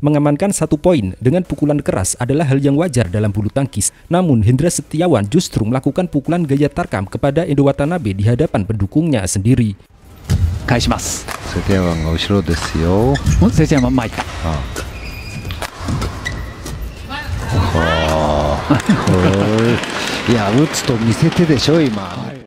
Mengamankan satu poin dengan pukulan keras adalah hal yang wajar dalam bulu tangkis. Namun Hendra Setiawan justru melakukan pukulan gaya tarkam kepada Endo Watanabe di hadapan pendukungnya sendiri. Kaishimasu. Setiawan Oh.